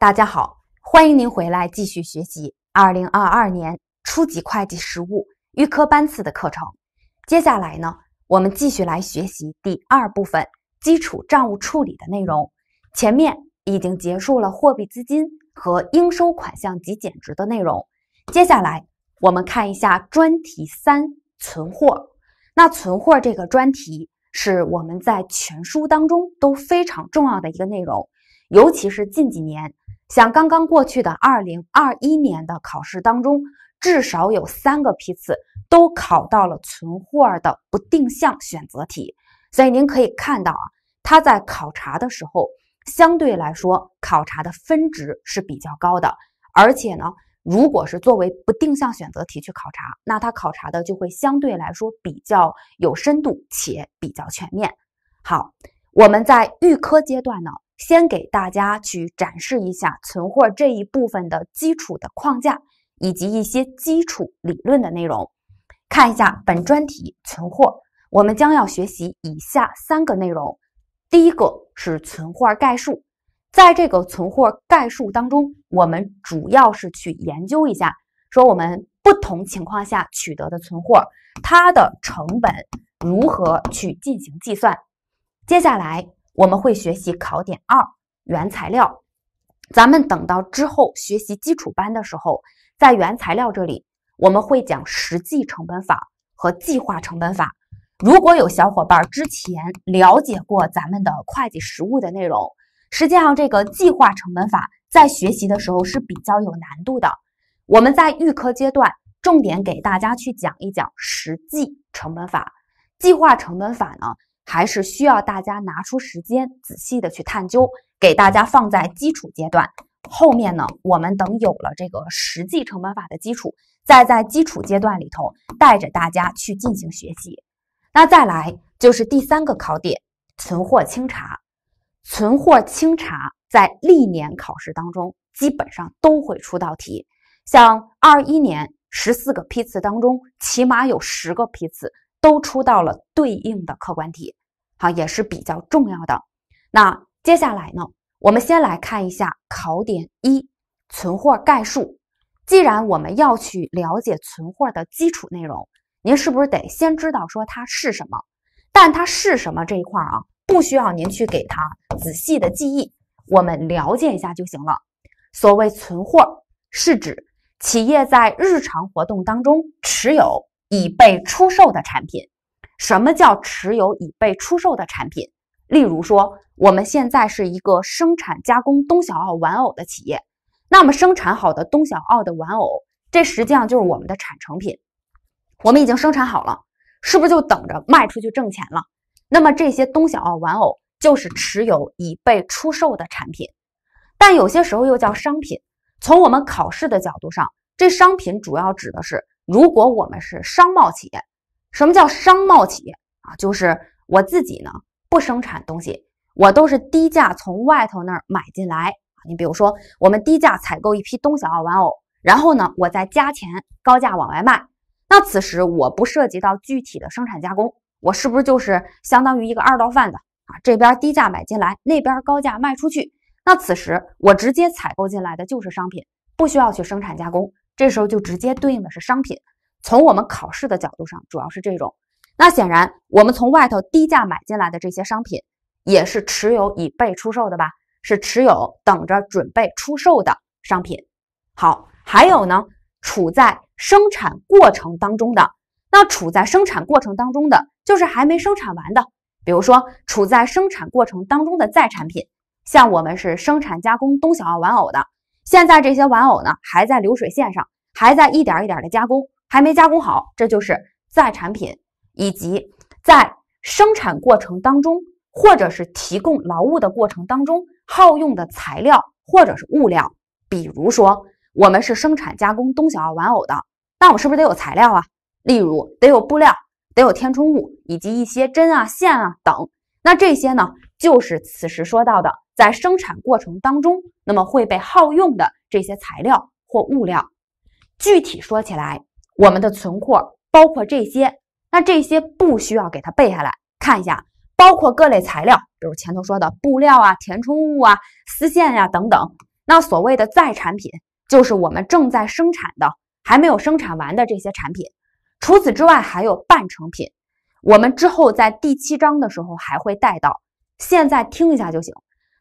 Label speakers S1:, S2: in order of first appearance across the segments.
S1: 大家好，欢迎您回来继续学习二零二二年初级会计实务预科班次的课程。接下来呢，我们继续来学习第二部分基础账务处理的内容。前面已经结束了货币资金和应收款项及减值的内容，接下来我们看一下专题三存货。那存货这个专题是我们在全书当中都非常重要的一个内容，尤其是近几年。像刚刚过去的二零二一年的考试当中，至少有三个批次都考到了存货的不定向选择题，所以您可以看到啊，它在考察的时候，相对来说考察的分值是比较高的，而且呢，如果是作为不定向选择题去考察，那它考察的就会相对来说比较有深度且比较全面。好，我们在预科阶段呢。先给大家去展示一下存货这一部分的基础的框架以及一些基础理论的内容。看一下本专题存货，我们将要学习以下三个内容。第一个是存货概述，在这个存货概述当中，我们主要是去研究一下，说我们不同情况下取得的存货，它的成本如何去进行计算。接下来。我们会学习考点二原材料，咱们等到之后学习基础班的时候，在原材料这里，我们会讲实际成本法和计划成本法。如果有小伙伴之前了解过咱们的会计实务的内容，实际上这个计划成本法在学习的时候是比较有难度的。我们在预科阶段重点给大家去讲一讲实际成本法，计划成本法呢？还是需要大家拿出时间仔细的去探究，给大家放在基础阶段。后面呢，我们等有了这个实际成本法的基础，再在基础阶段里头带着大家去进行学习。那再来就是第三个考点，存货清查。存货清查在历年考试当中基本上都会出道题，像二一年十四个批次当中，起码有十个批次都出到了对应的客观题。好，也是比较重要的。那接下来呢，我们先来看一下考点一：存货概述。既然我们要去了解存货的基础内容，您是不是得先知道说它是什么？但它是什么这一块啊，不需要您去给它仔细的记忆，我们了解一下就行了。所谓存货，是指企业在日常活动当中持有以备出售的产品。什么叫持有已被出售的产品？例如说，我们现在是一个生产加工东小奥玩偶的企业，那么生产好的东小奥的玩偶，这实际上就是我们的产成品。我们已经生产好了，是不是就等着卖出去挣钱了？那么这些东小奥玩偶就是持有已被出售的产品，但有些时候又叫商品。从我们考试的角度上，这商品主要指的是，如果我们是商贸企业。什么叫商贸企业啊？就是我自己呢，不生产东西，我都是低价从外头那儿买进来。你比如说，我们低价采购一批东小奥玩偶，然后呢，我再加钱高价往外卖。那此时我不涉及到具体的生产加工，我是不是就是相当于一个二道贩子啊？这边低价买进来，那边高价卖出去。那此时我直接采购进来的就是商品，不需要去生产加工，这时候就直接对应的是商品。从我们考试的角度上，主要是这种。那显然，我们从外头低价买进来的这些商品，也是持有以备出售的吧？是持有等着准备出售的商品。好，还有呢，处在生产过程当中的，那处在生产过程当中的，就是还没生产完的。比如说，处在生产过程当中的在产品，像我们是生产加工东小奥玩偶的，现在这些玩偶呢，还在流水线上，还在一点一点的加工。还没加工好，这就是在产品以及在生产过程当中，或者是提供劳务的过程当中耗用的材料或者是物料。比如说，我们是生产加工冬小二玩偶的，那我们是不是得有材料啊？例如，得有布料，得有填充物，以及一些针啊、线啊等。那这些呢，就是此时说到的在生产过程当中，那么会被耗用的这些材料或物料。具体说起来。我们的存货包括这些，那这些不需要给它背下来，看一下，包括各类材料，比如前头说的布料啊、填充物啊、丝线呀等等。那所谓的在产品，就是我们正在生产的，还没有生产完的这些产品。除此之外，还有半成品，我们之后在第七章的时候还会带到，现在听一下就行。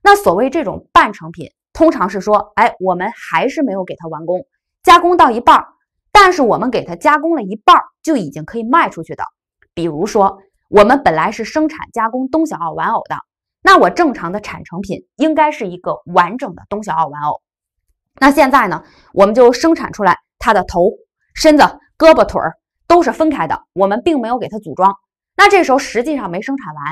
S1: 那所谓这种半成品，通常是说，哎，我们还是没有给它完工，加工到一半。但是我们给它加工了一半就已经可以卖出去的，比如说我们本来是生产加工东小奥玩偶的，那我正常的产成品应该是一个完整的东小奥玩偶，那现在呢，我们就生产出来它的头、身子、胳膊、腿儿都是分开的，我们并没有给它组装。那这时候实际上没生产完，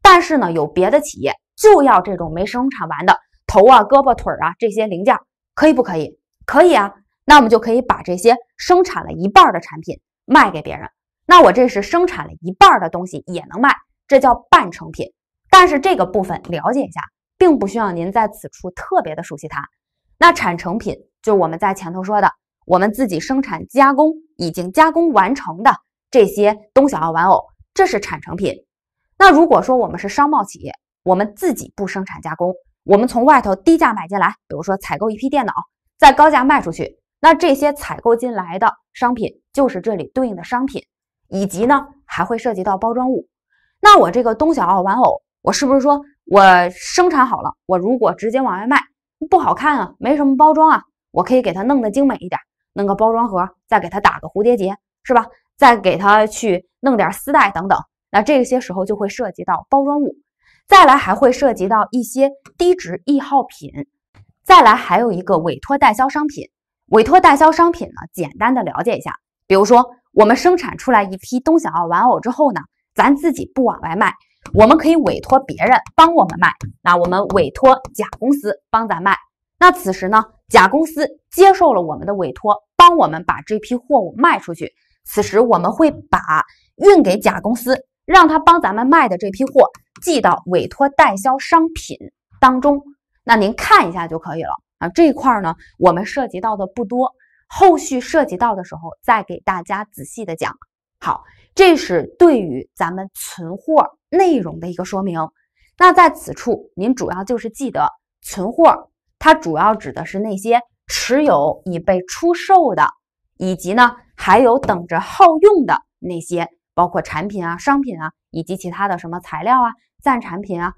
S1: 但是呢，有别的企业就要这种没生产完的头啊、胳膊腿儿啊这些零件，可以不可以？可以啊。那我们就可以把这些生产了一半的产品卖给别人。那我这是生产了一半的东西也能卖，这叫半成品。但是这个部分了解一下，并不需要您在此处特别的熟悉它。那产成品就是我们在前头说的，我们自己生产加工已经加工完成的这些东小奥玩偶，这是产成品。那如果说我们是商贸企业，我们自己不生产加工，我们从外头低价买进来，比如说采购一批电脑，再高价卖出去。那这些采购进来的商品就是这里对应的商品，以及呢还会涉及到包装物。那我这个冬小奥玩偶，我是不是说我生产好了，我如果直接往外卖不好看啊，没什么包装啊，我可以给它弄得精美一点，弄个包装盒，再给它打个蝴蝶结，是吧？再给它去弄点丝带等等。那这些时候就会涉及到包装物，再来还会涉及到一些低值易耗品，再来还有一个委托代销商品。委托代销商品呢，简单的了解一下。比如说，我们生产出来一批东小奥玩偶之后呢，咱自己不往外卖，我们可以委托别人帮我们卖。那我们委托甲公司帮咱卖。那此时呢，甲公司接受了我们的委托，帮我们把这批货物卖出去。此时我们会把运给甲公司，让他帮咱们卖的这批货寄到委托代销商品当中。那您看一下就可以了。啊，这块儿呢，我们涉及到的不多，后续涉及到的时候再给大家仔细的讲。好，这是对于咱们存货内容的一个说明。那在此处，您主要就是记得存货，它主要指的是那些持有已被出售的，以及呢，还有等着耗用的那些，包括产品啊、商品啊，以及其他的什么材料啊、暂产品啊，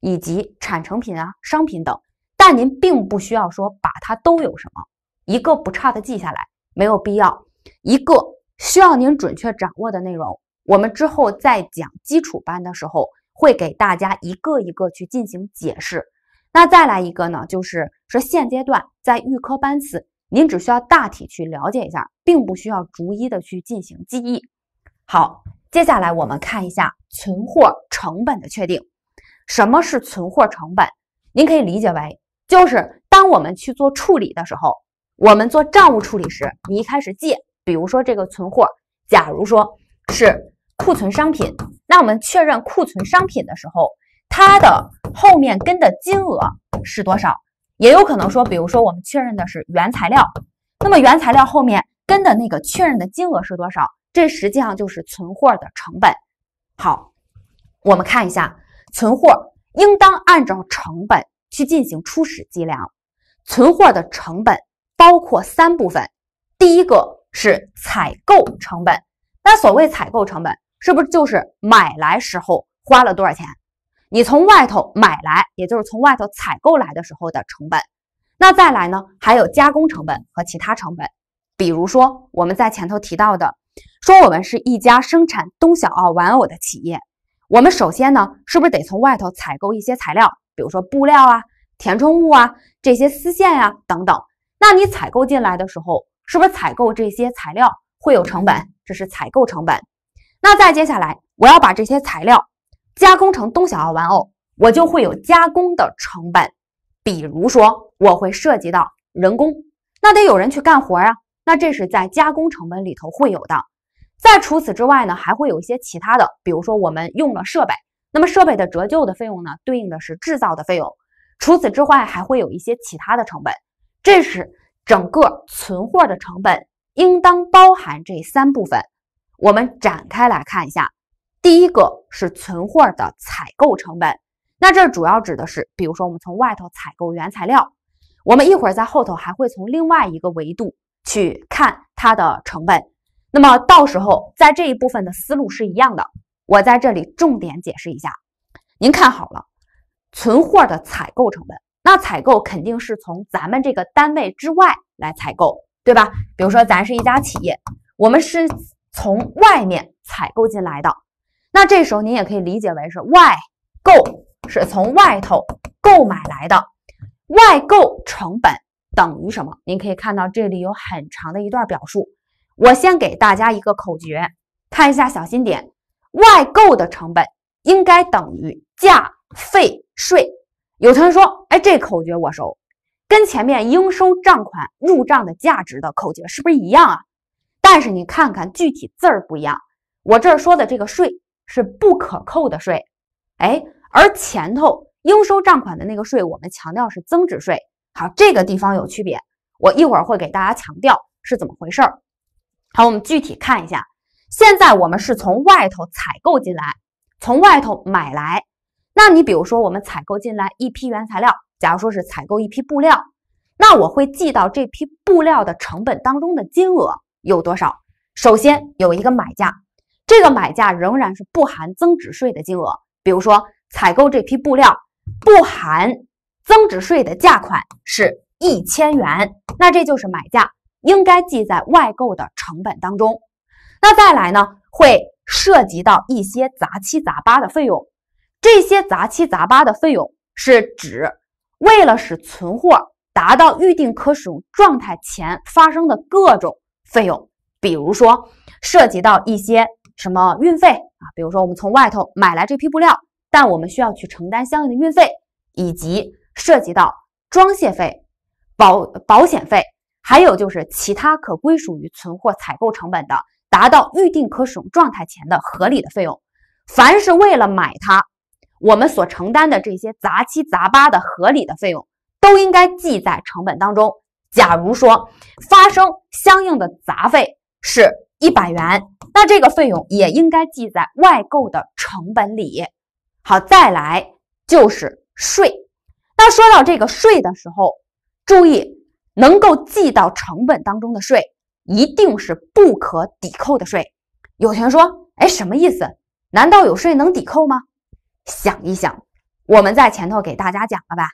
S1: 以及产成品啊、商品等。但您并不需要说把它都有什么，一个不差的记下来，没有必要。一个需要您准确掌握的内容，我们之后在讲基础班的时候会给大家一个一个去进行解释。那再来一个呢，就是说现阶段在预科班次，您只需要大体去了解一下，并不需要逐一的去进行记忆。好，接下来我们看一下存货成本的确定。什么是存货成本？您可以理解为。就是当我们去做处理的时候，我们做账务处理时，你一开始记，比如说这个存货，假如说是库存商品，那我们确认库存商品的时候，它的后面跟的金额是多少？也有可能说，比如说我们确认的是原材料，那么原材料后面跟的那个确认的金额是多少？这实际上就是存货的成本。好，我们看一下，存货应当按照成本。去进行初始计量，存货的成本包括三部分，第一个是采购成本。那所谓采购成本，是不是就是买来时候花了多少钱？你从外头买来，也就是从外头采购来的时候的成本。那再来呢，还有加工成本和其他成本。比如说我们在前头提到的，说我们是一家生产东小奥玩偶的企业，我们首先呢，是不是得从外头采购一些材料？比如说布料啊、填充物啊、这些丝线呀等等，那你采购进来的时候，是不是采购这些材料会有成本？这是采购成本。那再接下来，我要把这些材料加工成东小奥玩偶，我就会有加工的成本。比如说，我会涉及到人工，那得有人去干活呀，那这是在加工成本里头会有的。再除此之外呢，还会有一些其他的，比如说我们用了设备。那么设备的折旧的费用呢，对应的是制造的费用。除此之外，还会有一些其他的成本。这是整个存货的成本，应当包含这三部分。我们展开来看一下，第一个是存货的采购成本。那这主要指的是，比如说我们从外头采购原材料。我们一会儿在后头还会从另外一个维度去看它的成本。那么到时候在这一部分的思路是一样的。我在这里重点解释一下，您看好了，存货的采购成本，那采购肯定是从咱们这个单位之外来采购，对吧？比如说咱是一家企业，我们是从外面采购进来的，那这时候您也可以理解为是外购，是从外头购买来的。外购成本等于什么？您可以看到这里有很长的一段表述，我先给大家一个口诀，看一下，小心点。外购的成本应该等于价费税。有同学说，哎，这口诀我熟，跟前面应收账款入账的价值的口诀是不是一样啊？但是你看看具体字儿不一样。我这儿说的这个税是不可扣的税，哎，而前头应收账款的那个税，我们强调是增值税。好，这个地方有区别，我一会儿会给大家强调是怎么回事儿。好，我们具体看一下。现在我们是从外头采购进来，从外头买来。那你比如说，我们采购进来一批原材料，假如说是采购一批布料，那我会记到这批布料的成本当中的金额有多少？首先有一个买价，这个买价仍然是不含增值税的金额。比如说采购这批布料不含增值税的价款是一千元，那这就是买价，应该记在外购的成本当中。那再来呢，会涉及到一些杂七杂八的费用。这些杂七杂八的费用是指为了使存货达到预定可使用状态前发生的各种费用，比如说涉及到一些什么运费啊，比如说我们从外头买来这批布料，但我们需要去承担相应的运费，以及涉及到装卸费、保保险费，还有就是其他可归属于存货采购成本的。达到预定可使用状态前的合理的费用，凡是为了买它，我们所承担的这些杂七杂八的合理的费用，都应该记在成本当中。假如说发生相应的杂费是一百元，那这个费用也应该记在外购的成本里。好，再来就是税。那说到这个税的时候，注意能够记到成本当中的税。一定是不可抵扣的税。有同学说：“哎，什么意思？难道有税能抵扣吗？”想一想，我们在前头给大家讲了吧？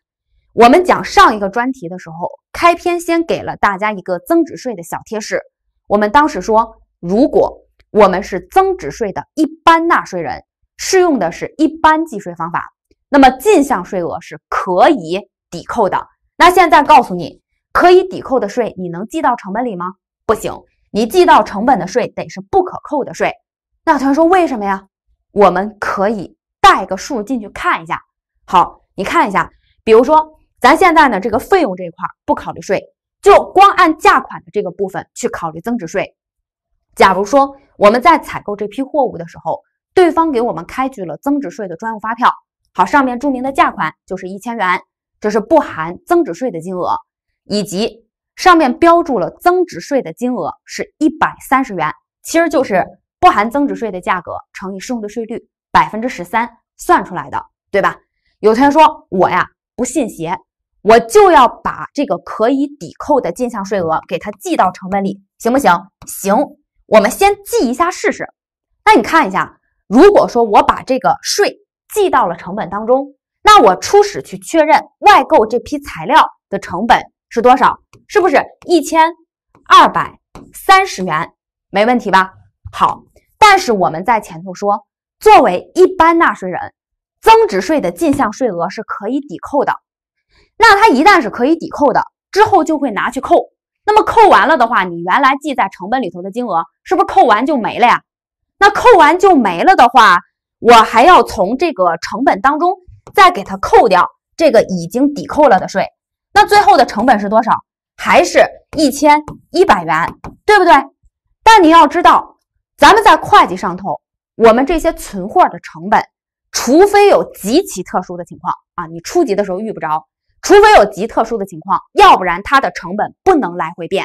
S1: 我们讲上一个专题的时候，开篇先给了大家一个增值税的小贴士。我们当时说，如果我们是增值税的一般纳税人，适用的是一般计税方法，那么进项税额是可以抵扣的。那现在告诉你，可以抵扣的税，你能记到成本里吗？不行，你记到成本的税得是不可扣的税。那同学说为什么呀？我们可以带个数进去看一下。好，你看一下，比如说咱现在呢这个费用这一块不考虑税，就光按价款的这个部分去考虑增值税。假如说我们在采购这批货物的时候，对方给我们开具了增值税的专用发票。好，上面注明的价款就是一千元，这是不含增值税的金额，以及。上面标注了增值税的金额是一百三十元，其实就是不含增值税的价格乘以适用的税率百分之十三算出来的，对吧？有同学说我呀不信邪，我就要把这个可以抵扣的进项税额给它记到成本里，行不行？行，我们先记一下试试。那你看一下，如果说我把这个税记到了成本当中，那我初始去确认外购这批材料的成本。是多少？是不是一千二百三十元？没问题吧？好，但是我们在前头说，作为一般纳税人，增值税的进项税额是可以抵扣的。那它一旦是可以抵扣的，之后就会拿去扣。那么扣完了的话，你原来记在成本里头的金额，是不是扣完就没了呀？那扣完就没了的话，我还要从这个成本当中再给它扣掉这个已经抵扣了的税。那最后的成本是多少？还是一千一百元，对不对？但你要知道，咱们在会计上头，我们这些存货的成本，除非有极其特殊的情况啊，你初级的时候遇不着，除非有极特殊的情况，要不然它的成本不能来回变。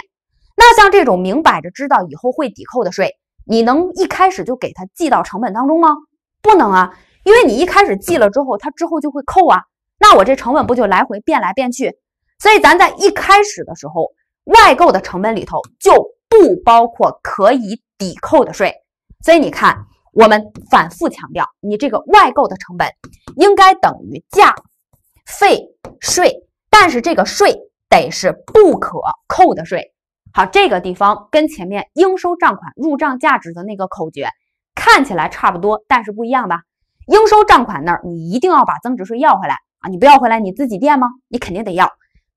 S1: 那像这种明摆着知道以后会抵扣的税，你能一开始就给它记到成本当中吗？不能啊，因为你一开始记了之后，它之后就会扣啊，那我这成本不就来回变来变去？所以咱在一开始的时候，外购的成本里头就不包括可以抵扣的税。所以你看，我们反复强调，你这个外购的成本应该等于价费税，但是这个税得是不可扣的税。好，这个地方跟前面应收账款入账价值的那个口诀看起来差不多，但是不一样吧？应收账款那儿你一定要把增值税要回来啊！你不要回来，你自己垫吗？你肯定得要。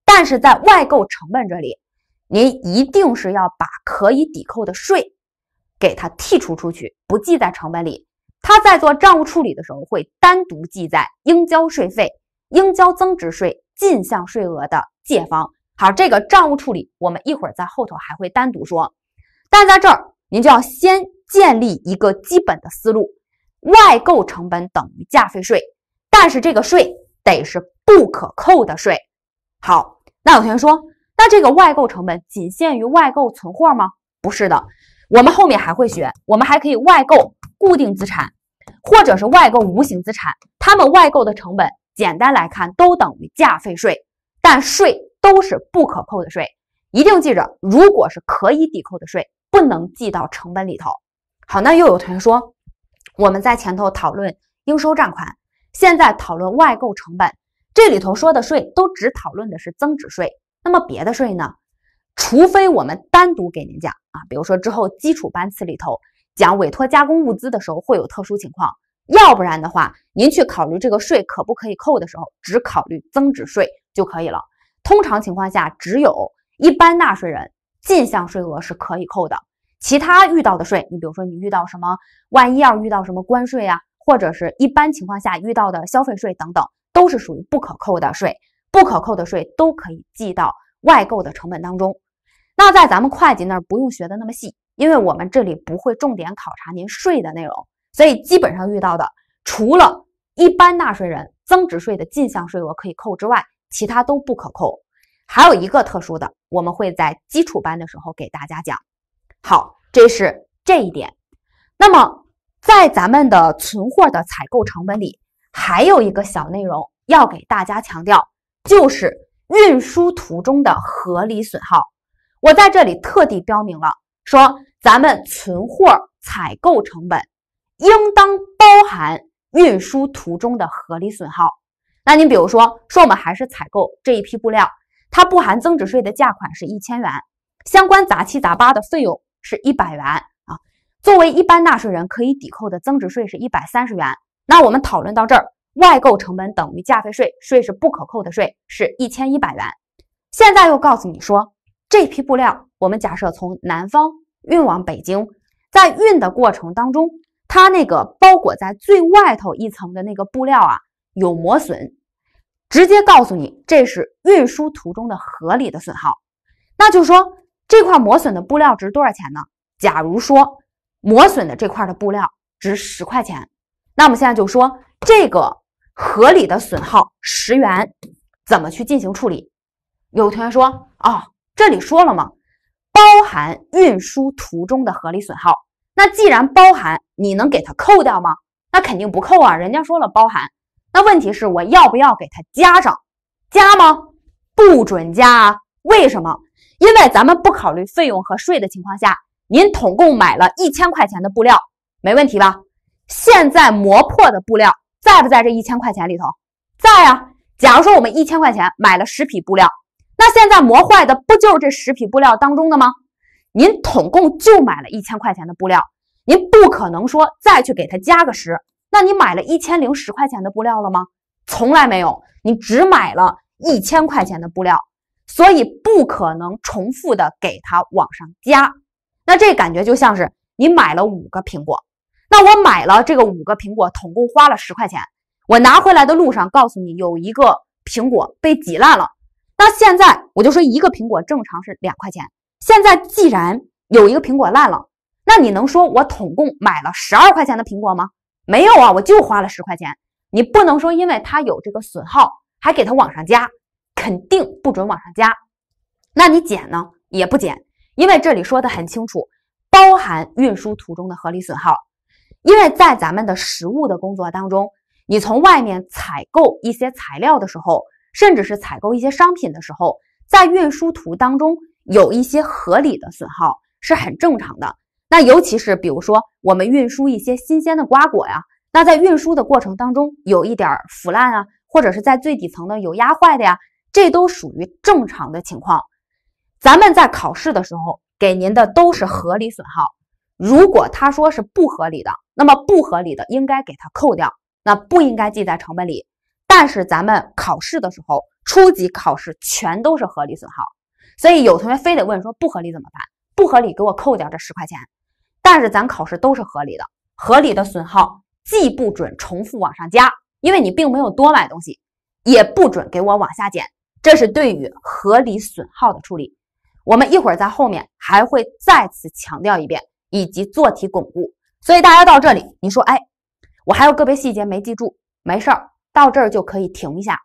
S1: 但是在外购成本这里，您一定是要把可以抵扣的税给它剔除出去，不记在成本里。它在做账务处理的时候，会单独记在应交税费、应交增值税进项税额的借方。好，这个账务处理我们一会儿在后头还会单独说。但在这儿，您就要先建立一个基本的思路：外购成本等于价费税，但是这个税得是不可扣的税。好，那有同学说，那这个外购成本仅限于外购存货吗？不是的，我们后面还会学，我们还可以外购固定资产，或者是外购无形资产，他们外购的成本，简单来看都等于价费税，但税都是不可扣的税，一定记着，如果是可以抵扣的税，不能记到成本里头。好，那又有同学说，我们在前头讨论应收账款，现在讨论外购成本。这里头说的税都只讨论的是增值税，那么别的税呢？除非我们单独给您讲啊，比如说之后基础班次里头讲委托加工物资的时候会有特殊情况，要不然的话，您去考虑这个税可不可以扣的时候，只考虑增值税就可以了。通常情况下，只有一般纳税人进项税额是可以扣的，其他遇到的税，你比如说你遇到什么，万一要遇到什么关税啊，或者是一般情况下遇到的消费税等等。都是属于不可扣的税，不可扣的税都可以记到外购的成本当中。那在咱们会计那儿不用学的那么细，因为我们这里不会重点考察您税的内容，所以基本上遇到的，除了一般纳税人增值税的进项税额可以扣之外，其他都不可扣。还有一个特殊的，我们会在基础班的时候给大家讲。好，这是这一点。那么在咱们的存货的采购成本里。还有一个小内容要给大家强调，就是运输途中的合理损耗。我在这里特地标明了，说咱们存货采购成本应当包含运输途中的合理损耗。那您比如说，说我们还是采购这一批布料，它不含增值税的价款是一千元，相关杂七杂八的费用是一百元啊。作为一般纳税人可以抵扣的增值税是一百三十元。那我们讨论到这儿，外购成本等于价费税，税是不可扣的税，是一千一百元。现在又告诉你说，这批布料，我们假设从南方运往北京，在运的过程当中，它那个包裹在最外头一层的那个布料啊，有磨损，直接告诉你，这是运输途中的合理的损耗。那就是说，这块磨损的布料值多少钱呢？假如说，磨损的这块的布料值十块钱。那我们现在就说这个合理的损耗十元怎么去进行处理？有同学说啊，这里说了吗？包含运输途中的合理损耗。那既然包含，你能给它扣掉吗？那肯定不扣啊，人家说了包含。那问题是我要不要给它加上？加吗？不准加啊！为什么？因为咱们不考虑费用和税的情况下，您统共买了一千块钱的布料，没问题吧？现在磨破的布料在不在这一千块钱里头？在啊。假如说我们一千块钱买了十匹布料，那现在磨坏的不就是这十匹布料当中的吗？您统共就买了一千块钱的布料，您不可能说再去给它加个十，那你买了一千零十块钱的布料了吗？从来没有，你只买了一千块钱的布料，所以不可能重复的给它往上加。那这感觉就像是你买了五个苹果。那我买了这个五个苹果，总共花了十块钱。我拿回来的路上告诉你，有一个苹果被挤烂了。那现在我就说，一个苹果正常是两块钱。现在既然有一个苹果烂了，那你能说我总共买了十二块钱的苹果吗？没有啊，我就花了十块钱。你不能说因为它有这个损耗，还给它往上加，肯定不准往上加。那你减呢也不减，因为这里说的很清楚，包含运输途中的合理损耗。因为在咱们的实物的工作当中，你从外面采购一些材料的时候，甚至是采购一些商品的时候，在运输途当中有一些合理的损耗是很正常的。那尤其是比如说我们运输一些新鲜的瓜果呀，那在运输的过程当中有一点腐烂啊，或者是在最底层的有压坏的呀，这都属于正常的情况。咱们在考试的时候给您的都是合理损耗。如果他说是不合理的，那么不合理的应该给他扣掉，那不应该记在成本里。但是咱们考试的时候，初级考试全都是合理损耗，所以有同学非得问说不合理怎么办？不合理给我扣掉这十块钱。但是咱考试都是合理的，合理的损耗既不准，重复往上加，因为你并没有多买东西，也不准给我往下减。这是对于合理损耗的处理，我们一会儿在后面还会再次强调一遍。以及做题巩固，所以大家到这里，你说哎，我还有个别细节没记住，没事儿，到这儿就可以停一下。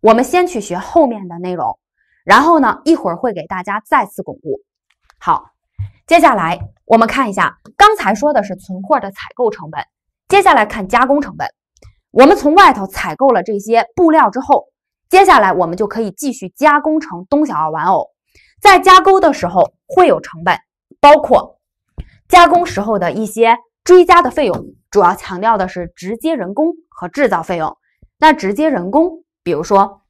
S1: 我们先去学后面的内容，然后呢，一会儿会给大家再次巩固。好，接下来我们看一下，刚才说的是存货的采购成本，接下来看加工成本。我们从外头采购了这些布料之后，接下来我们就可以继续加工成冬小二玩偶。在加工的时候会有成本，包括。加工时候的一些追加的费用，主要强调的是直接人工和制造费用。那直接人工，比如说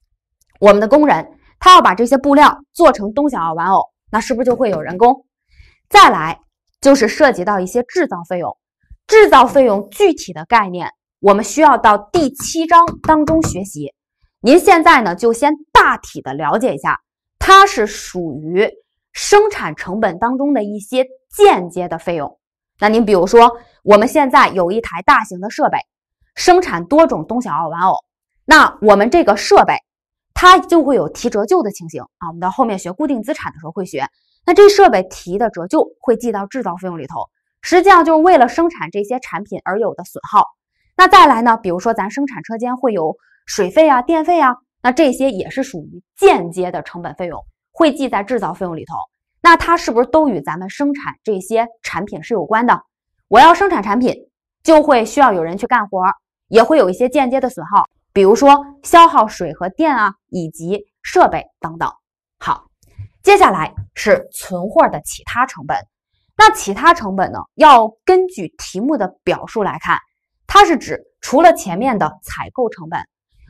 S1: 我们的工人，他要把这些布料做成东小二玩偶，那是不是就会有人工？再来就是涉及到一些制造费用。制造费用具体的概念，我们需要到第七章当中学习。您现在呢，就先大体的了解一下，它是属于生产成本当中的一些。间接的费用，那您比如说，我们现在有一台大型的设备，生产多种东小奥玩偶，那我们这个设备它就会有提折旧的情形啊。我们到后面学固定资产的时候会学，那这设备提的折旧会记到制造费用里头，实际上就是为了生产这些产品而有的损耗。那再来呢，比如说咱生产车间会有水费啊、电费啊，那这些也是属于间接的成本费用，会记在制造费用里头。那它是不是都与咱们生产这些产品是有关的？我要生产产品，就会需要有人去干活，也会有一些间接的损耗，比如说消耗水和电啊，以及设备等等。好，接下来是存货的其他成本。那其他成本呢？要根据题目的表述来看，它是指除了前面的采购成本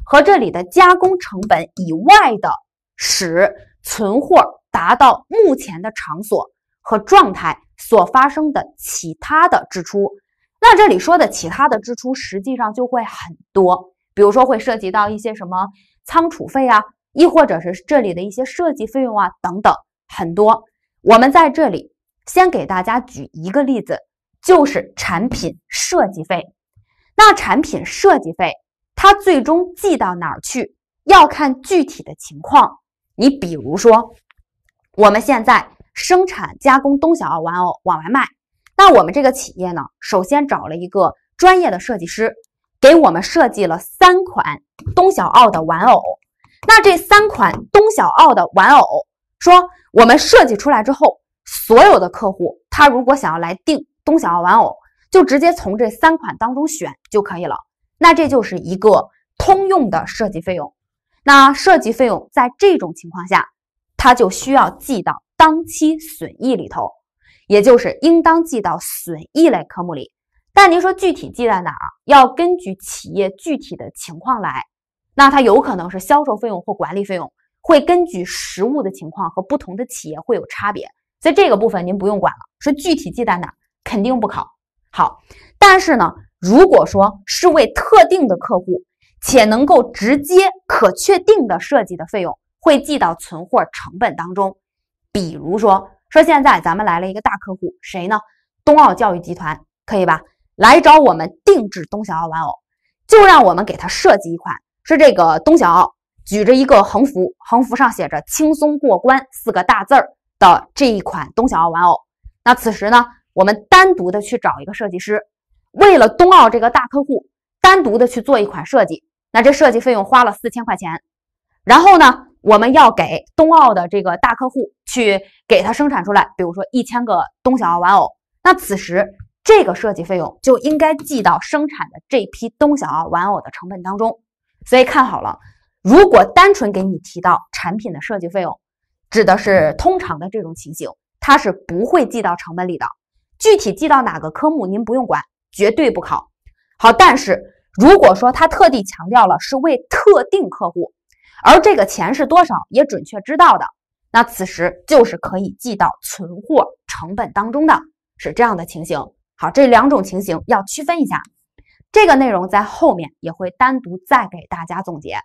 S1: 和这里的加工成本以外的，使存货。达到目前的场所和状态所发生的其他的支出，那这里说的其他的支出实际上就会很多，比如说会涉及到一些什么仓储费啊，亦或者是这里的一些设计费用啊等等很多。我们在这里先给大家举一个例子，就是产品设计费。那产品设计费它最终记到哪儿去，要看具体的情况。你比如说。我们现在生产加工东小奥玩偶往外卖，那我们这个企业呢，首先找了一个专业的设计师，给我们设计了三款东小奥的玩偶。那这三款东小奥的玩偶，说我们设计出来之后，所有的客户他如果想要来订东小奥玩偶，就直接从这三款当中选就可以了。那这就是一个通用的设计费用。那设计费用在这种情况下。它就需要记到当期损益里头，也就是应当记到损益类科目里。但您说具体记在哪儿，要根据企业具体的情况来。那它有可能是销售费用或管理费用，会根据实物的情况和不同的企业会有差别。在这个部分您不用管了，说具体记在哪儿肯定不考。好，但是呢，如果说是为特定的客户且能够直接可确定的设计的费用。会记到存货成本当中，比如说说现在咱们来了一个大客户，谁呢？冬奥教育集团，可以吧？来找我们定制冬小奥玩偶，就让我们给他设计一款，是这个冬小奥举着一个横幅，横幅上写着“轻松过关”四个大字儿的这一款冬小奥玩偶。那此时呢，我们单独的去找一个设计师，为了冬奥这个大客户，单独的去做一款设计。那这设计费用花了四千块钱，然后呢？我们要给冬奥的这个大客户去给他生产出来，比如说一千个冬小奥玩偶，那此时这个设计费用就应该记到生产的这批冬小奥玩偶的成本当中。所以看好了，如果单纯给你提到产品的设计费用，指的是通常的这种情形，它是不会记到成本里的。具体记到哪个科目您不用管，绝对不考。好，但是如果说他特地强调了是为特定客户。而这个钱是多少，也准确知道的，那此时就是可以记到存货成本当中的，是这样的情形。好，这两种情形要区分一下，这个内容在后面也会单独再给大家总结。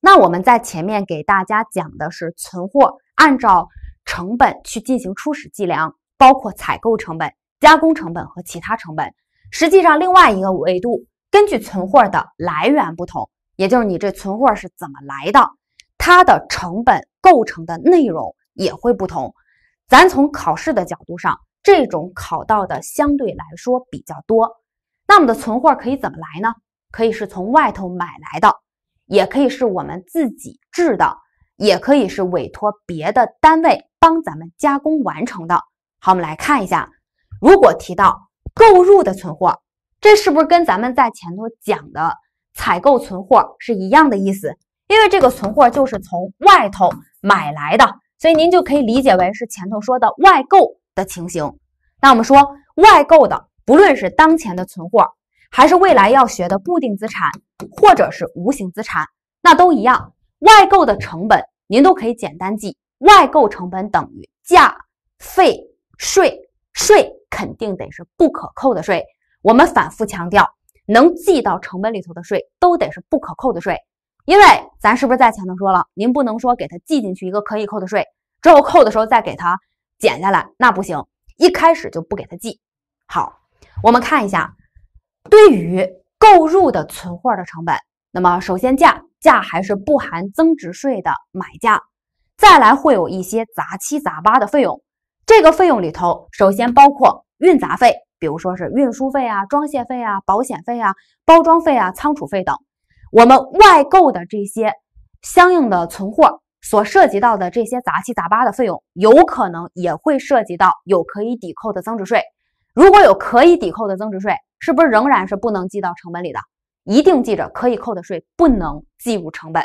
S1: 那我们在前面给大家讲的是存货按照成本去进行初始计量，包括采购成本、加工成本和其他成本。实际上，另外一个维度，根据存货的来源不同。也就是你这存货是怎么来的，它的成本构成的内容也会不同。咱从考试的角度上，这种考到的相对来说比较多。那么的存货可以怎么来呢？可以是从外头买来的，也可以是我们自己制的，也可以是委托别的单位帮咱们加工完成的。好，我们来看一下，如果提到购入的存货，这是不是跟咱们在前头讲的？采购存货是一样的意思，因为这个存货就是从外头买来的，所以您就可以理解为是前头说的外购的情形。那我们说外购的，不论是当前的存货，还是未来要学的固定资产或者是无形资产，那都一样，外购的成本您都可以简单记，外购成本等于价、费、税，税肯定得是不可扣的税，我们反复强调。能记到成本里头的税都得是不可扣的税，因为咱是不是在前头说了，您不能说给他记进去一个可以扣的税，之后扣的时候再给他减下来，那不行，一开始就不给他记。好，我们看一下，对于购入的存货的成本，那么首先价价还是不含增值税的买价，再来会有一些杂七杂八的费用，这个费用里头首先包括运杂费。比如说是运输费啊、装卸费啊、保险费啊、包装费啊、仓储费等，我们外购的这些相应的存货所涉及到的这些杂七杂八的费用，有可能也会涉及到有可以抵扣的增值税。如果有可以抵扣的增值税，是不是仍然是不能记到成本里的？一定记着，可以扣的税不能计入成本。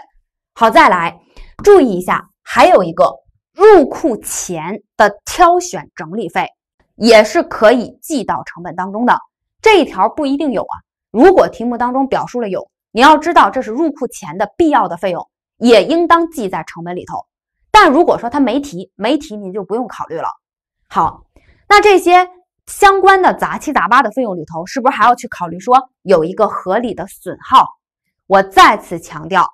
S1: 好，再来注意一下，还有一个入库前的挑选整理费。也是可以记到成本当中的，这一条不一定有啊。如果题目当中表述了有，你要知道这是入库前的必要的费用，也应当记在成本里头。但如果说他没提，没提您就不用考虑了。好，那这些相关的杂七杂八的费用里头，是不是还要去考虑说有一个合理的损耗？我再次强调，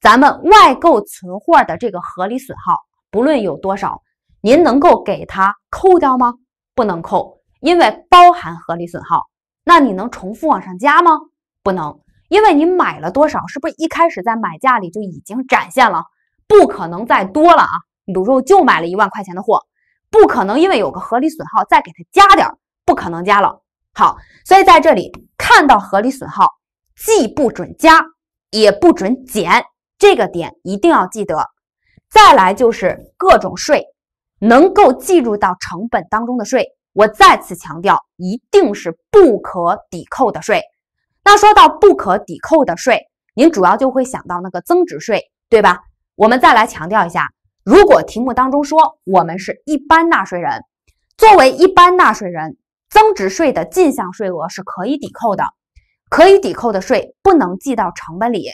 S1: 咱们外购存货的这个合理损耗，不论有多少，您能够给它扣掉吗？不能扣，因为包含合理损耗。那你能重复往上加吗？不能，因为你买了多少，是不是一开始在买价里就已经展现了？不可能再多了啊！比如说，我就买了一万块钱的货，不可能因为有个合理损耗再给它加点不可能加了。好，所以在这里看到合理损耗，既不准加，也不准减，这个点一定要记得。再来就是各种税。能够计入到成本当中的税，我再次强调，一定是不可抵扣的税。那说到不可抵扣的税，您主要就会想到那个增值税，对吧？我们再来强调一下，如果题目当中说我们是一般纳税人，作为一般纳税人，增值税的进项税额是可以抵扣的。可以抵扣的税不能记到成本里，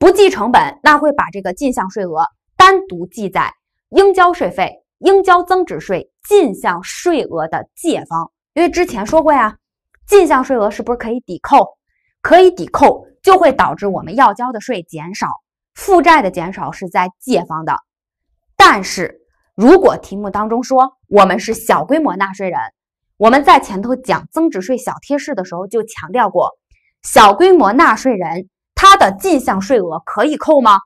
S1: 不计成本，那会把这个进项税额单独记在应交税费。应交增值税进项税额的借方，因为之前说过呀，进项税额是不是可以抵扣？可以抵扣，就会导致我们要交的税减少，负债的减少是在借方的。但是如果题目当中说我们是小规模纳税人，我们在前头讲增值税小贴士的时候就强调过，小规模纳税人他的进项税额可以扣吗？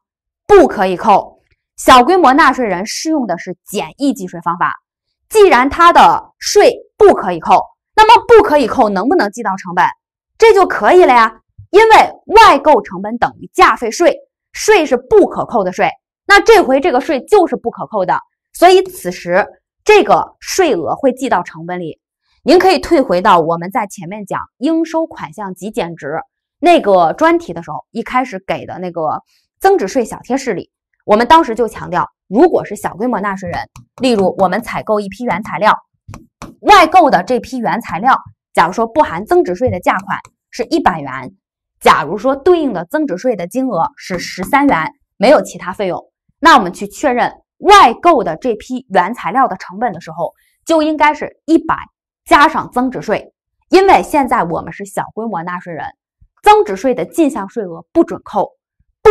S1: 不可以扣。小规模纳税人适用的是简易计税方法。既然他的税不可以扣，那么不可以扣能不能记到成本？这就可以了呀。因为外购成本等于价费税，税是不可扣的税。那这回这个税就是不可扣的，所以此时这个税额会记到成本里。您可以退回到我们在前面讲应收款项及减值那个专题的时候，一开始给的那个增值税小贴士里。我们当时就强调，如果是小规模纳税人，例如我们采购一批原材料，外购的这批原材料，假如说不含增值税的价款是一百元，假如说对应的增值税的金额是十三元，没有其他费用，那我们去确认外购的这批原材料的成本的时候，就应该是一百加上增值税，因为现在我们是小规模纳税人，增值税的进项税额不准扣。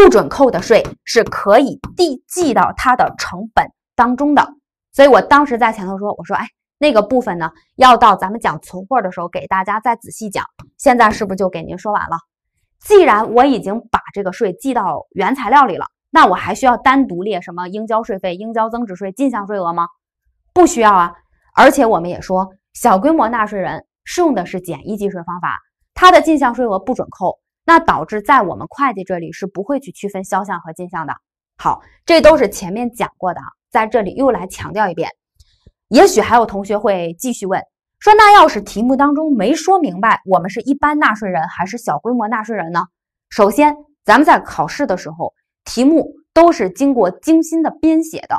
S1: 不准扣的税是可以递记到它的成本当中的，所以我当时在前头说，我说哎，那个部分呢，要到咱们讲存货的时候给大家再仔细讲。现在是不是就给您说完了？既然我已经把这个税记到原材料里了，那我还需要单独列什么应交税费、应交增值税进项税额吗？不需要啊。而且我们也说，小规模纳税人适用的是简易计税方法，它的进项税额不准扣。那导致在我们会计这里是不会去区分销项和进项的。好，这都是前面讲过的，在这里又来强调一遍。也许还有同学会继续问，说那要是题目当中没说明白，我们是一般纳税人还是小规模纳税人呢？首先，咱们在考试的时候，题目都是经过精心的编写的，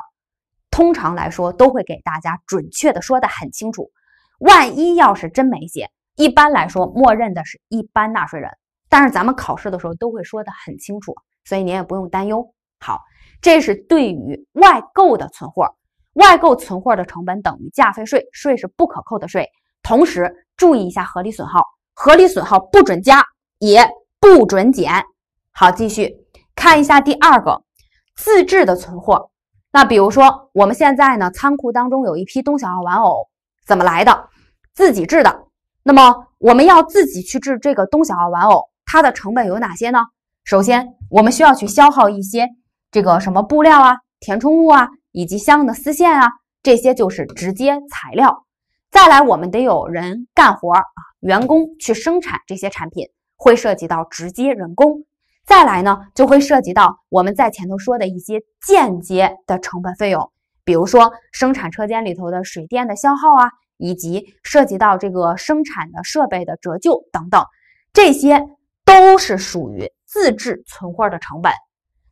S1: 通常来说都会给大家准确的说的很清楚。万一要是真没写，一般来说，默认的是一般纳税人。但是咱们考试的时候都会说得很清楚，所以您也不用担忧。好，这是对于外购的存货，外购存货的成本等于价费税，税是不可扣的税。同时注意一下合理损耗，合理损耗不准加也不准减。好，继续看一下第二个，自制的存货。那比如说我们现在呢，仓库当中有一批东小号玩偶，怎么来的？自己制的。那么，我们要自己去制这个东小奥玩偶，它的成本有哪些呢？首先，我们需要去消耗一些这个什么布料啊、填充物啊，以及相应的丝线啊，这些就是直接材料。再来，我们得有人干活啊，员工去生产这些产品，会涉及到直接人工。再来呢，就会涉及到我们在前头说的一些间接的成本费用，比如说生产车间里头的水电的消耗啊。以及涉及到这个生产的设备的折旧等等，这些都是属于自制存货的成本。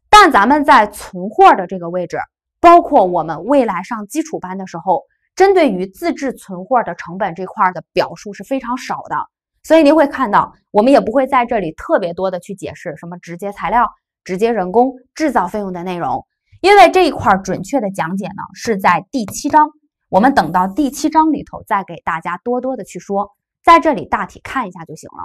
S1: 但咱们在存货的这个位置，包括我们未来上基础班的时候，针对于自制存货的成本这块的表述是非常少的。所以您会看到，我们也不会在这里特别多的去解释什么直接材料、直接人工、制造费用的内容，因为这一块准确的讲解呢是在第七章。我们等到第七章里头再给大家多多的去说，在这里大体看一下就行了。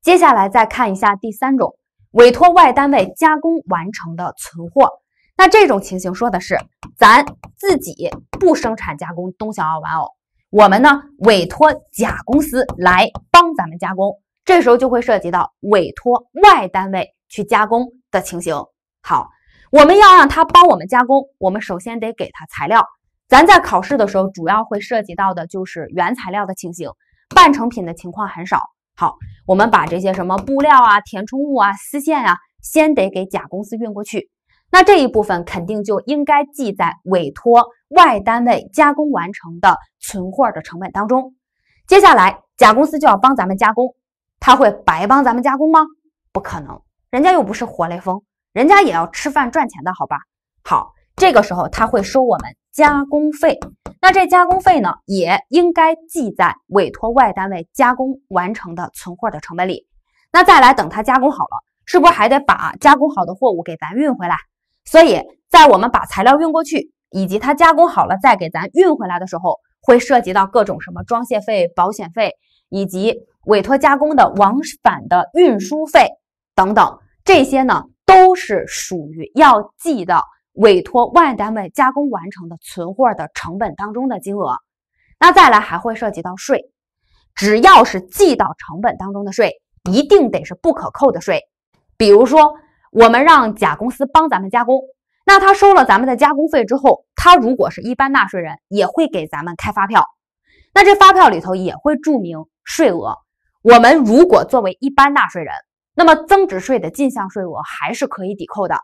S1: 接下来再看一下第三种，委托外单位加工完成的存货。那这种情形说的是，咱自己不生产加工东小奥玩偶，我们呢委托甲公司来帮咱们加工，这时候就会涉及到委托外单位去加工的情形。好，我们要让他帮我们加工，我们首先得给他材料。咱在考试的时候，主要会涉及到的就是原材料的情形，半成品的情况很少。好，我们把这些什么布料啊、填充物啊、丝线啊，先得给甲公司运过去。那这一部分肯定就应该记在委托外单位加工完成的存货的成本当中。接下来，甲公司就要帮咱们加工，他会白帮咱们加工吗？不可能，人家又不是活雷锋，人家也要吃饭赚钱的，好吧？好，这个时候他会收我们。加工费，那这加工费呢，也应该记在委托外单位加工完成的存货的成本里。那再来等它加工好了，是不是还得把加工好的货物给咱运回来？所以在我们把材料运过去，以及它加工好了再给咱运回来的时候，会涉及到各种什么装卸费、保险费，以及委托加工的往返的运输费等等，这些呢都是属于要记到。委托外单位加工完成的存货的成本当中的金额，那再来还会涉及到税，只要是记到成本当中的税，一定得是不可扣的税。比如说，我们让甲公司帮咱们加工，那他收了咱们的加工费之后，他如果是一般纳税人，也会给咱们开发票，那这发票里头也会注明税额。我们如果作为一般纳税人，那么增值税的进项税额还是可以抵扣的。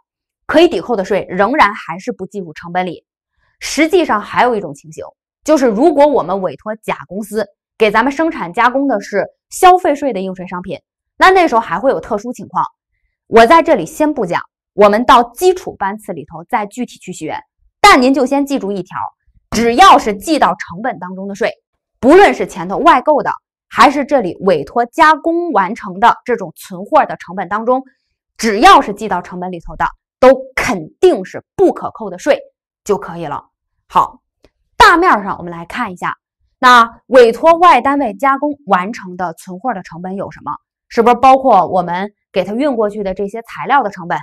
S1: 可以抵扣的税仍然还是不计入成本里。实际上还有一种情形，就是如果我们委托甲公司给咱们生产加工的是消费税的应税商品，那那时候还会有特殊情况。我在这里先不讲，我们到基础班次里头再具体去学。但您就先记住一条：只要是记到成本当中的税，不论是前头外购的，还是这里委托加工完成的这种存货的成本当中，只要是记到成本里头的。都肯定是不可扣的税就可以了。好，大面上我们来看一下，那委托外单位加工完成的存货的成本有什么？是不是包括我们给他运过去的这些材料的成本，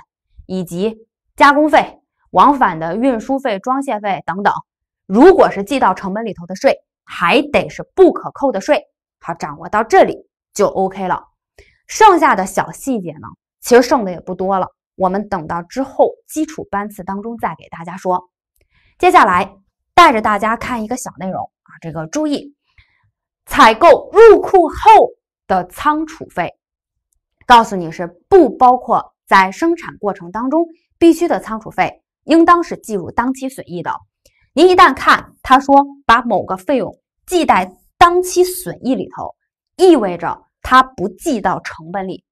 S1: 以及加工费、往返的运输费、装卸费等等？如果是记到成本里头的税，还得是不可扣的税。好，掌握到这里就 OK 了。剩下的小细节呢，其实剩的也不多了。我们等到之后基础班次当中再给大家说。接下来带着大家看一个小内容啊，这个注意，采购入库后的仓储费，告诉你是不包括在生产过程当中必须的仓储费，应当是计入当期损益的。您一旦看他说把某个费用记在当期损益里头，意味着它不记到成本里。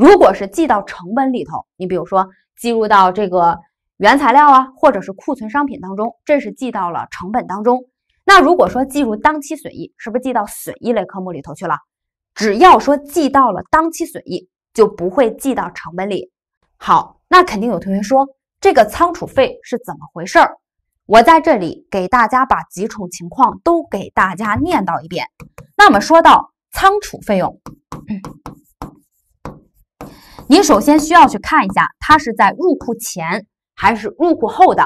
S1: 如果是记到成本里头，你比如说记入到这个原材料啊，或者是库存商品当中，这是记到了成本当中。那如果说记入当期损益，是不是记到损益类科目里头去了？只要说记到了当期损益，就不会记到成本里。好，那肯定有同学说，这个仓储费是怎么回事儿？我在这里给大家把几种情况都给大家念叨一遍。那我们说到仓储费用。你首先需要去看一下，它是在入库前还是入库后的。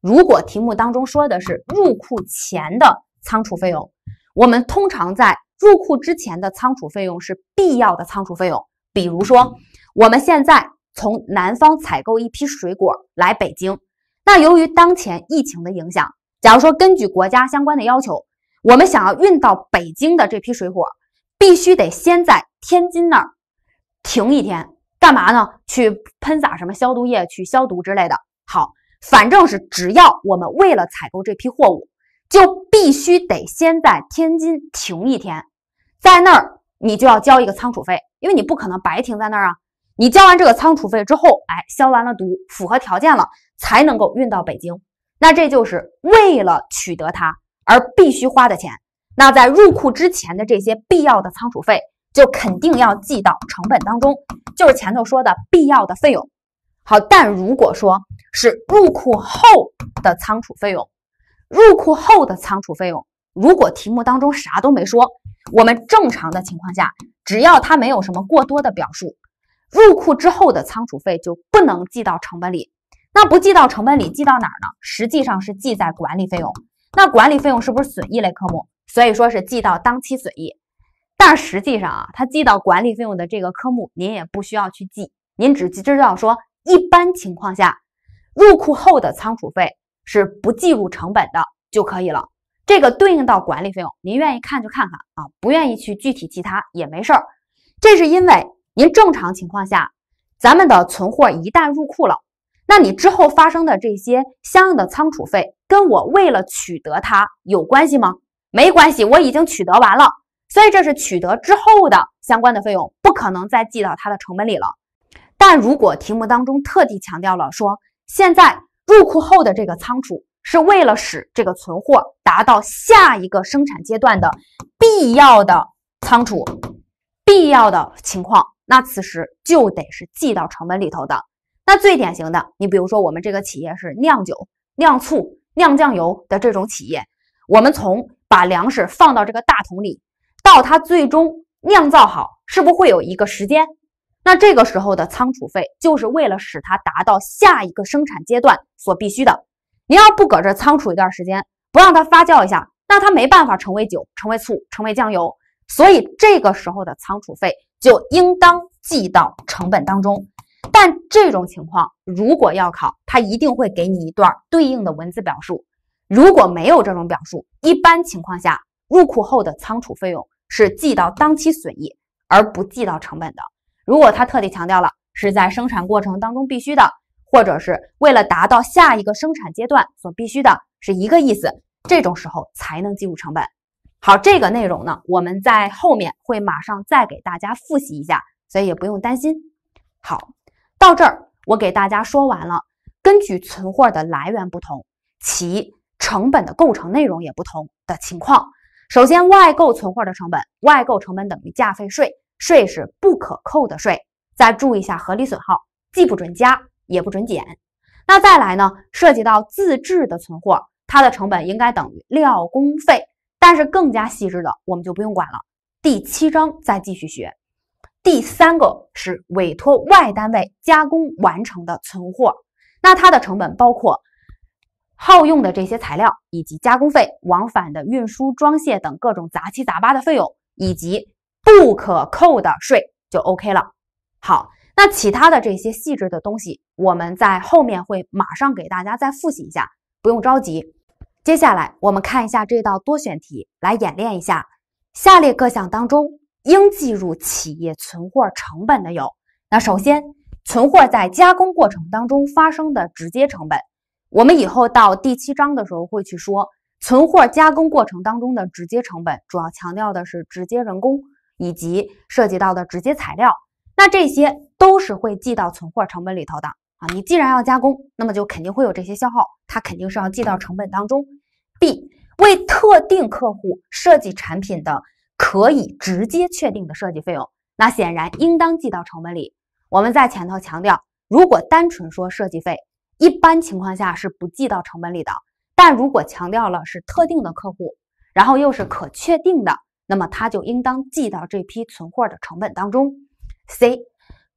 S1: 如果题目当中说的是入库前的仓储费用，我们通常在入库之前的仓储费用是必要的仓储费用。比如说，我们现在从南方采购一批水果来北京，那由于当前疫情的影响，假如说根据国家相关的要求，我们想要运到北京的这批水果，必须得先在天津那儿停一天。干嘛呢？去喷洒什么消毒液，去消毒之类的。好，反正是只要我们为了采购这批货物，就必须得先在天津停一天，在那儿你就要交一个仓储费，因为你不可能白停在那儿啊。你交完这个仓储费之后，哎，消完了毒，符合条件了，才能够运到北京。那这就是为了取得它而必须花的钱。那在入库之前的这些必要的仓储费。就肯定要记到成本当中，就是前头说的必要的费用。好，但如果说是入库后的仓储费用，入库后的仓储费用，如果题目当中啥都没说，我们正常的情况下，只要它没有什么过多的表述，入库之后的仓储费就不能记到成本里。那不记到成本里，记到哪儿呢？实际上是记在管理费用。那管理费用是不是损益类科目？所以说是记到当期损益。但实际上啊，它记到管理费用的这个科目，您也不需要去记，您只知道说一般情况下，入库后的仓储费是不计入成本的就可以了。这个对应到管理费用，您愿意看就看看啊，不愿意去具体记它也没事儿。这是因为您正常情况下，咱们的存货一旦入库了，那你之后发生的这些相应的仓储费，跟我为了取得它有关系吗？没关系，我已经取得完了。所以这是取得之后的相关的费用，不可能再记到它的成本里了。但如果题目当中特地强调了说，现在入库后的这个仓储是为了使这个存货达到下一个生产阶段的必要的仓储必要的情况，那此时就得是记到成本里头的。那最典型的，你比如说我们这个企业是酿酒、酿醋、酿酱油的这种企业，我们从把粮食放到这个大桶里。到它最终酿造好，是不会有一个时间，那这个时候的仓储费就是为了使它达到下一个生产阶段所必须的。您要不搁这仓储一段时间，不让它发酵一下，那它没办法成为酒、成为醋、成为酱油，所以这个时候的仓储费就应当记到成本当中。但这种情况如果要考，它一定会给你一段对应的文字表述。如果没有这种表述，一般情况下入库后的仓储费用。是记到当期损益而不记到成本的。如果他特地强调了是在生产过程当中必须的，或者是为了达到下一个生产阶段所必须的，是一个意思，这种时候才能计入成本。好，这个内容呢，我们在后面会马上再给大家复习一下，所以也不用担心。好，到这儿我给大家说完了。根据存货的来源不同，其成本的构成内容也不同的情况。首先，外购存货的成本，外购成本等于价费税，税是不可扣的税。再注意一下合理损耗，既不准加也不准减。那再来呢，涉及到自制的存货，它的成本应该等于料工费，但是更加细致的我们就不用管了。第七章再继续学。第三个是委托外单位加工完成的存货，那它的成本包括。耗用的这些材料以及加工费、往返的运输装卸等各种杂七杂八的费用，以及不可扣的税就 OK 了。好，那其他的这些细致的东西，我们在后面会马上给大家再复习一下，不用着急。接下来我们看一下这道多选题，来演练一下。下列各项当中应计入企业存货成本的有，那首先，存货在加工过程当中发生的直接成本。我们以后到第七章的时候会去说存货加工过程当中的直接成本，主要强调的是直接人工以及涉及到的直接材料，那这些都是会记到存货成本里头的啊。你既然要加工，那么就肯定会有这些消耗，它肯定是要记到成本当中。B 为特定客户设计产品的可以直接确定的设计费用，那显然应当记到成本里。我们在前头强调，如果单纯说设计费。一般情况下是不记到成本里的，但如果强调了是特定的客户，然后又是可确定的，那么它就应当记到这批存货的成本当中。C，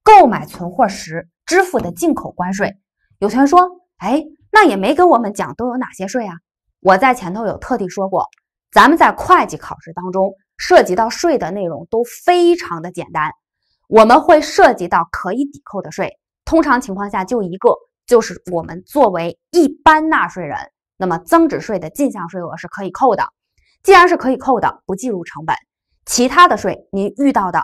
S1: 购买存货时支付的进口关税，有同学说，哎，那也没跟我们讲都有哪些税啊？我在前头有特地说过，咱们在会计考试当中涉及到税的内容都非常的简单，我们会涉及到可以抵扣的税，通常情况下就一个。就是我们作为一般纳税人，那么增值税的进项税额是可以扣的。既然是可以扣的，不计入成本。其他的税您遇到的，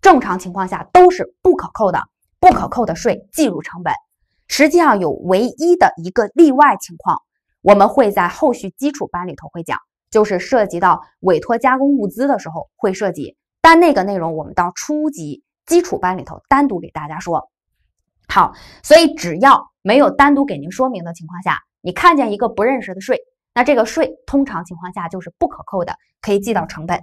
S1: 正常情况下都是不可扣的。不可扣的税计入成本。实际上有唯一的一个例外情况，我们会在后续基础班里头会讲，就是涉及到委托加工物资的时候会涉及，但那个内容我们到初级基础班里头单独给大家说。好，所以只要。没有单独给您说明的情况下，你看见一个不认识的税，那这个税通常情况下就是不可扣的，可以记到成本。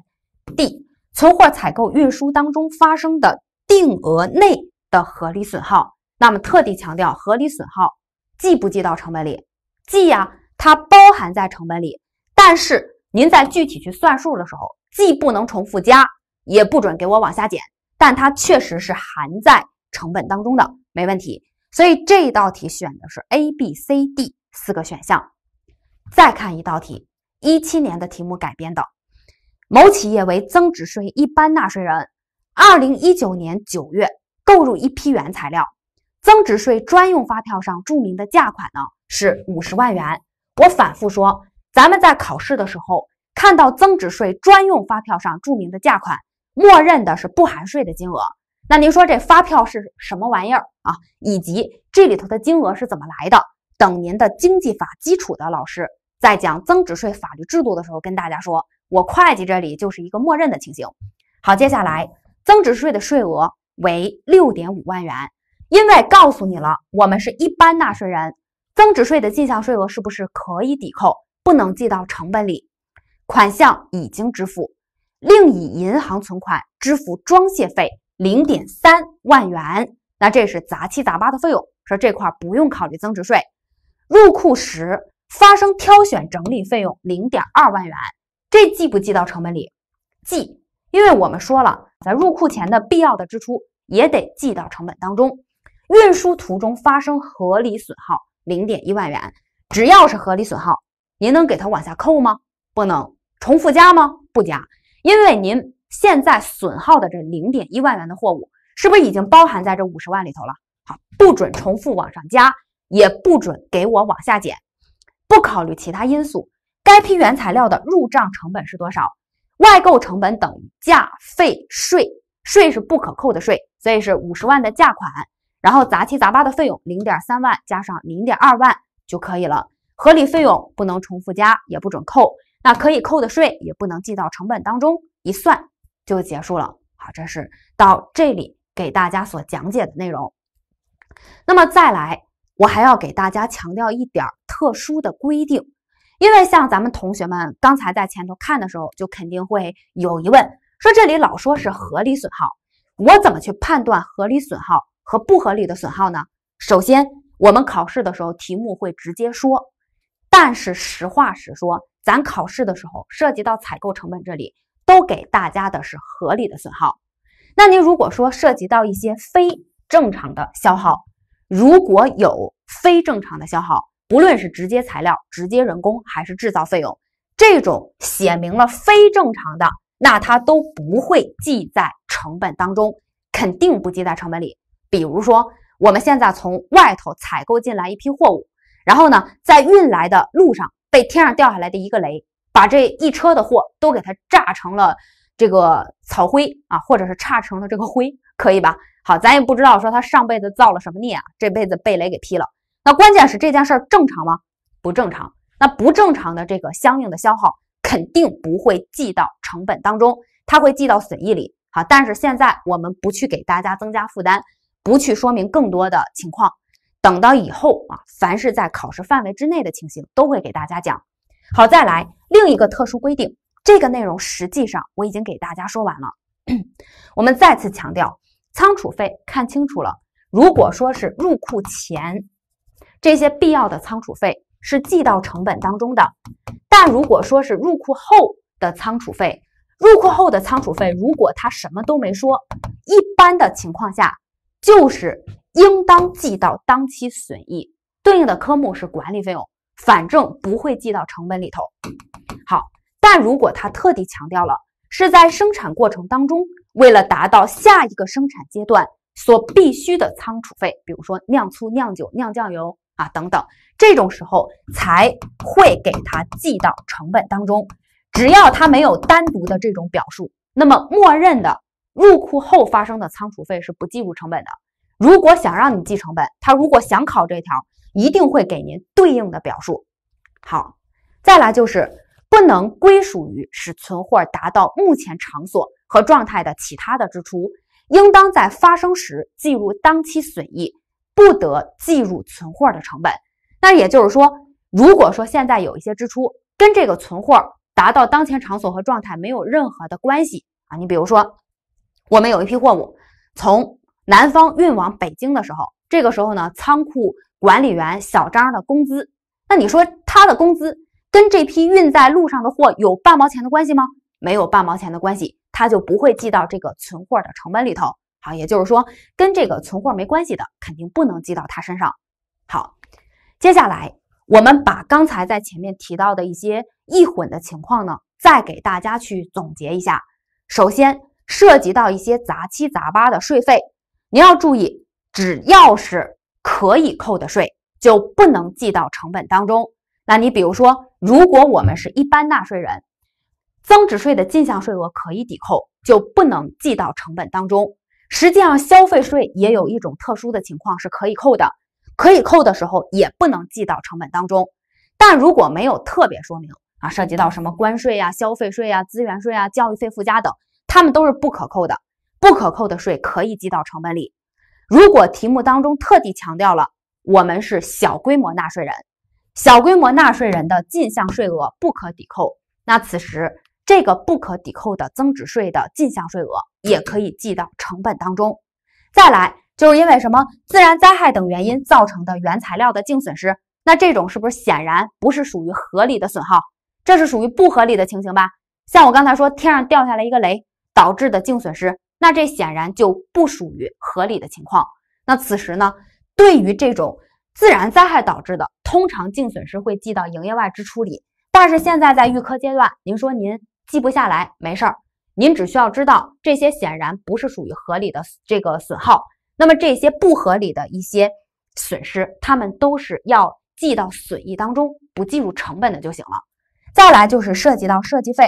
S1: D. 存货采购运输当中发生的定额内的合理损耗，那么特地强调，合理损耗记不记到成本里，记啊，它包含在成本里，但是您在具体去算数的时候，既不能重复加，也不准给我往下减，但它确实是含在成本当中的，没问题。所以这道题选的是 A、B、C、D 四个选项。再看一道题，一七年的题目改编的。某企业为增值税一般纳税人，二零一九年九月购入一批原材料，增值税专用发票上注明的价款呢是五十万元。我反复说，咱们在考试的时候看到增值税专用发票上注明的价款，默认的是不含税的金额。那您说这发票是什么玩意儿啊？以及这里头的金额是怎么来的？等您的经济法基础的老师在讲增值税法律制度的时候，跟大家说，我会计这里就是一个默认的情形。好，接下来增值税的税额为六点五万元，因为告诉你了，我们是一般纳税人，增值税的进项税额是不是可以抵扣？不能记到成本里，款项已经支付，另以银行存款支付装卸费。零点三万元，那这是杂七杂八的费用，说这块不用考虑增值税。入库时发生挑选整理费用零点二万元，这记不记到成本里？记，因为我们说了，在入库前的必要的支出也得记到成本当中。运输途中发生合理损耗零点一万元，只要是合理损耗，您能给它往下扣吗？不能，重复加吗？不加，因为您。现在损耗的这零点一万元的货物，是不是已经包含在这五十万里头了？好，不准重复往上加，也不准给我往下减。不考虑其他因素，该批原材料的入账成本是多少？外购成本等价费税，税是不可扣的税，所以是五十万的价款，然后杂七杂八的费用零点三万加上零点二万就可以了。合理费用不能重复加，也不准扣。那可以扣的税也不能记到成本当中，一算。就结束了。好，这是到这里给大家所讲解的内容。那么再来，我还要给大家强调一点特殊的规定，因为像咱们同学们刚才在前头看的时候，就肯定会有疑问，说这里老说是合理损耗，我怎么去判断合理损耗和不合理的损耗呢？首先，我们考试的时候题目会直接说，但是实话实说，咱考试的时候涉及到采购成本这里。都给大家的是合理的损耗。那您如果说涉及到一些非正常的消耗，如果有非正常的消耗，不论是直接材料、直接人工还是制造费用，这种写明了非正常的，那它都不会记在成本当中，肯定不记在成本里。比如说，我们现在从外头采购进来一批货物，然后呢，在运来的路上被天上掉下来的一个雷。把这一车的货都给它炸成了这个草灰啊，或者是炸成了这个灰，可以吧？好，咱也不知道说他上辈子造了什么孽啊，这辈子被雷给劈了。那关键是这件事儿正常吗？不正常。那不正常的这个相应的消耗肯定不会记到成本当中，它会记到损益里。好，但是现在我们不去给大家增加负担，不去说明更多的情况。等到以后啊，凡是在考试范围之内的情形，都会给大家讲。好，再来另一个特殊规定，这个内容实际上我已经给大家说完了。我们再次强调，仓储费看清楚了，如果说是入库前这些必要的仓储费是记到成本当中的，但如果说是入库后的仓储费，入库后的仓储费，如果他什么都没说，一般的情况下就是应当记到当期损益，对应的科目是管理费用。反正不会记到成本里头。好，但如果他特地强调了是在生产过程当中，为了达到下一个生产阶段所必须的仓储费，比如说酿醋、酿酒、酿酱油啊等等，这种时候才会给他记到成本当中。只要他没有单独的这种表述，那么默认的入库后发生的仓储费是不计入成本的。如果想让你记成本，他如果想考这条。一定会给您对应的表述。好，再来就是不能归属于使存货达到目前场所和状态的其他的支出，应当在发生时计入当期损益，不得计入存货的成本。那也就是说，如果说现在有一些支出跟这个存货达到当前场所和状态没有任何的关系啊，你比如说，我们有一批货物从南方运往北京的时候，这个时候呢，仓库。管理员小张的工资，那你说他的工资跟这批运在路上的货有半毛钱的关系吗？没有半毛钱的关系，他就不会记到这个存货的成本里头。好，也就是说跟这个存货没关系的，肯定不能记到他身上。好，接下来我们把刚才在前面提到的一些易混的情况呢，再给大家去总结一下。首先涉及到一些杂七杂八的税费，你要注意，只要是。可以扣的税就不能记到成本当中。那你比如说，如果我们是一般纳税人，增值税的进项税额可以抵扣，就不能记到成本当中。实际上，消费税也有一种特殊的情况是可以扣的，可以扣的时候也不能记到成本当中。但如果没有特别说明啊，涉及到什么关税呀、消费税呀、资源税啊、教育费附加等，他们都是不可扣的。不可扣的税可以记到成本里。如果题目当中特地强调了我们是小规模纳税人，小规模纳税人的进项税额不可抵扣，那此时这个不可抵扣的增值税的进项税额也可以记到成本当中。再来，就是因为什么自然灾害等原因造成的原材料的净损失，那这种是不是显然不是属于合理的损耗？这是属于不合理的情形吧？像我刚才说天上掉下来一个雷导致的净损失。那这显然就不属于合理的情况。那此时呢，对于这种自然灾害导致的，通常净损失会记到营业外支出里。但是现在在预科阶段，您说您记不下来没事儿，您只需要知道这些显然不是属于合理的这个损耗。那么这些不合理的一些损失，他们都是要记到损益当中，不计入成本的就行了。再来就是涉及到设计费，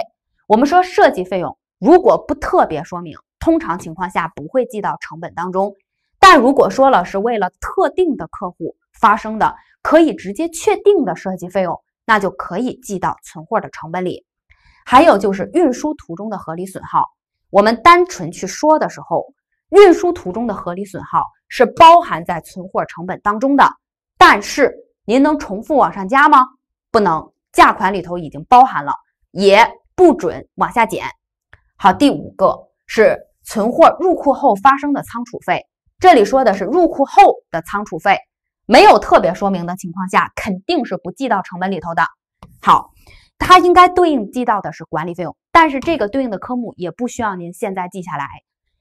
S1: 我们说设计费用如果不特别说明。通常情况下不会记到成本当中，但如果说了是为了特定的客户发生的可以直接确定的设计费用，那就可以记到存货的成本里。还有就是运输途中的合理损耗，我们单纯去说的时候，运输途中的合理损耗是包含在存货成本当中的。但是您能重复往上加吗？不能，价款里头已经包含了，也不准往下减。好，第五个是。存货入库后发生的仓储费，这里说的是入库后的仓储费，没有特别说明的情况下，肯定是不记到成本里头的。好，它应该对应记到的是管理费用，但是这个对应的科目也不需要您现在记下来。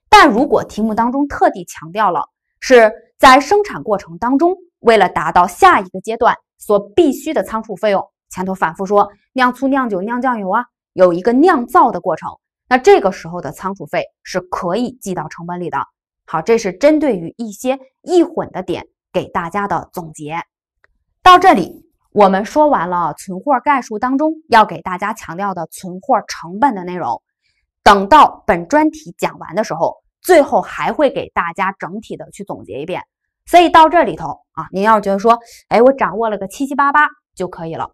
S1: 但如果题目当中特地强调了是在生产过程当中，为了达到下一个阶段所必须的仓储费用，前头反复说酿醋、酿酒、酿酱油啊，有一个酿造的过程。那这个时候的仓储费是可以记到成本里的。好，这是针对于一些易混的点给大家的总结。到这里，我们说完了存货概述当中要给大家强调的存货成本的内容。等到本专题讲完的时候，最后还会给大家整体的去总结一遍。所以到这里头啊，您要是觉得说，哎，我掌握了个七七八八就可以了。